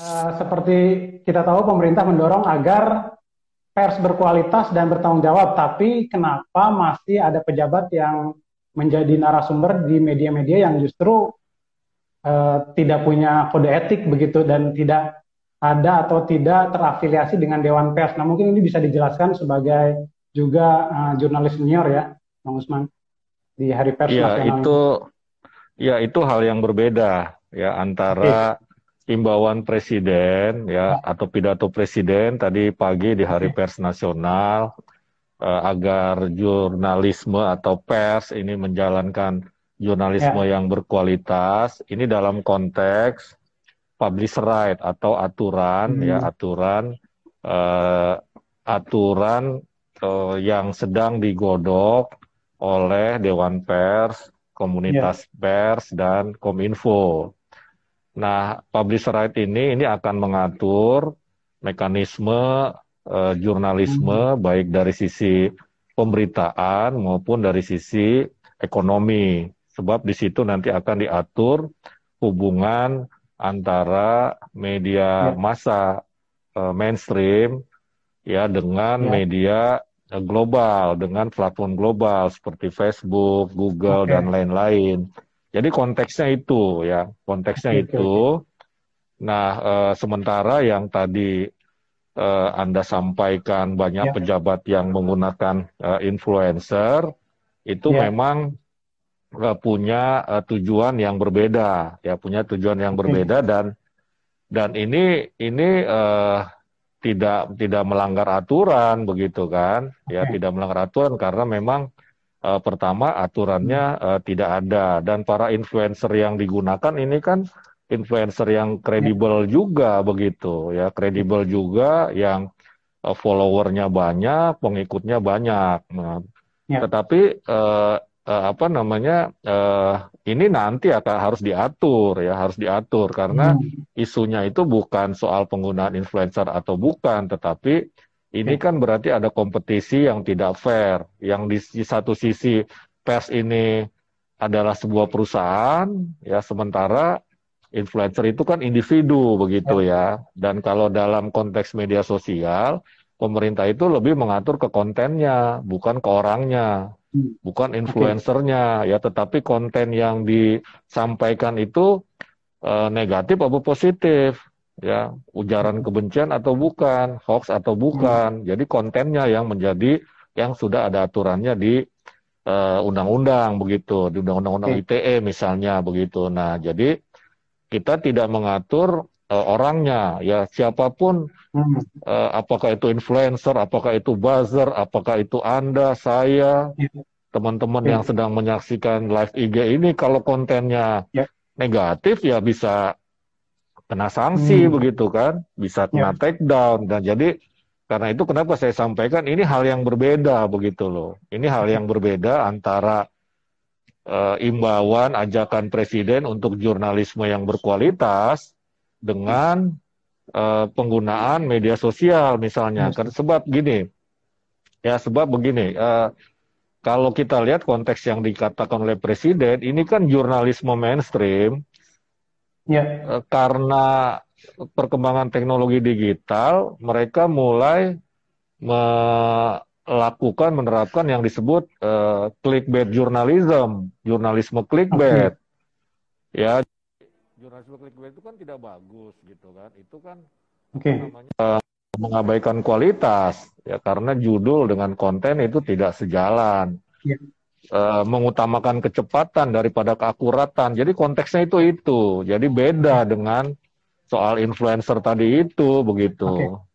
Eh, seperti kita tahu pemerintah mendorong agar pers berkualitas dan bertanggung jawab, tapi kenapa masih ada pejabat yang menjadi narasumber di media-media yang justru uh, tidak punya kode etik begitu dan tidak ada atau tidak terafiliasi dengan Dewan Pers. Nah mungkin ini bisa dijelaskan sebagai juga uh, jurnalis senior ya, Bang Usman di Hari Pers ya, Nasional. Itu, ya itu hal yang berbeda ya antara imbauan presiden ya, ya atau pidato presiden tadi pagi di Hari ya. Pers Nasional eh, agar jurnalisme atau pers ini menjalankan jurnalisme ya. yang berkualitas ini dalam konteks publish right atau aturan ya, hmm. ya aturan eh, aturan eh, yang sedang digodok oleh Dewan Pers, Komunitas ya. Pers dan Kominfo Nah, publisher right ini ini akan mengatur mekanisme eh, jurnalisme hmm. baik dari sisi pemberitaan maupun dari sisi ekonomi. Sebab di situ nanti akan diatur hubungan antara media ya. massa eh, mainstream ya dengan ya. media eh, global, dengan platform global seperti Facebook, Google okay. dan lain-lain jadi konteksnya itu ya, konteksnya okay. itu. Nah, e, sementara yang tadi e, Anda sampaikan banyak yeah. pejabat yang menggunakan e, influencer itu yeah. memang e, punya e, tujuan yang berbeda, ya punya tujuan yang okay. berbeda dan dan ini ini e, tidak tidak melanggar aturan begitu kan? Okay. Ya tidak melanggar aturan karena memang uh, pertama aturannya uh, tidak ada dan para influencer yang digunakan ini kan influencer yang kredibel ya. juga begitu ya kredibel juga yang uh, followernya banyak pengikutnya banyak nah, ya. tetapi uh, uh, apa namanya uh, ini nanti akan harus diatur ya harus diatur karena ya. isunya itu bukan soal penggunaan influencer atau bukan tetapi ini ya. kan berarti ada kompetisi yang tidak fair, yang di, satu sisi pers ini adalah sebuah perusahaan, ya sementara influencer itu kan individu begitu ya. ya. Dan kalau dalam konteks media sosial, pemerintah itu lebih mengatur ke kontennya, bukan ke orangnya, hmm. bukan influencernya, ya. Tetapi konten yang disampaikan itu eh, negatif atau positif ya ujaran kebencian atau bukan, hoax atau bukan. Hmm. Jadi kontennya yang menjadi yang sudah ada aturannya di undang eh, undang-undang begitu, di undang-undang okay. ITE misalnya begitu. Nah, jadi kita tidak mengatur uh, orangnya ya siapapun hmm. uh, apakah itu influencer, apakah itu buzzer, apakah itu Anda, saya, ya. teman-teman yeah. yang sedang menyaksikan live IG ini kalau kontennya yeah. negatif ya bisa kena sanksi hmm. begitu kan, bisa ya. kena yeah. take down dan jadi karena itu kenapa saya sampaikan ini hal yang berbeda begitu loh. Ini hal yang berbeda antara uh, imbauan ajakan presiden untuk jurnalisme yang berkualitas dengan uh, penggunaan media sosial misalnya. Ya. Karena sebab gini. Ya sebab begini, uh, kalau kita lihat konteks yang dikatakan oleh presiden, ini kan jurnalisme mainstream Yeah. Ya. Karena perkembangan teknologi digital, mereka mulai melakukan menerapkan yang disebut uh, clickbait journalism, jurnalisme clickbait. Okay. Ya, jurnalisme clickbait itu kan tidak bagus gitu kan. Itu kan okay. namanya uh, mengabaikan kualitas ya karena judul dengan konten itu tidak sejalan. Yeah uh, mengutamakan kecepatan daripada keakuratan. Jadi konteksnya itu itu. Jadi beda dengan soal influencer tadi itu begitu. Okay.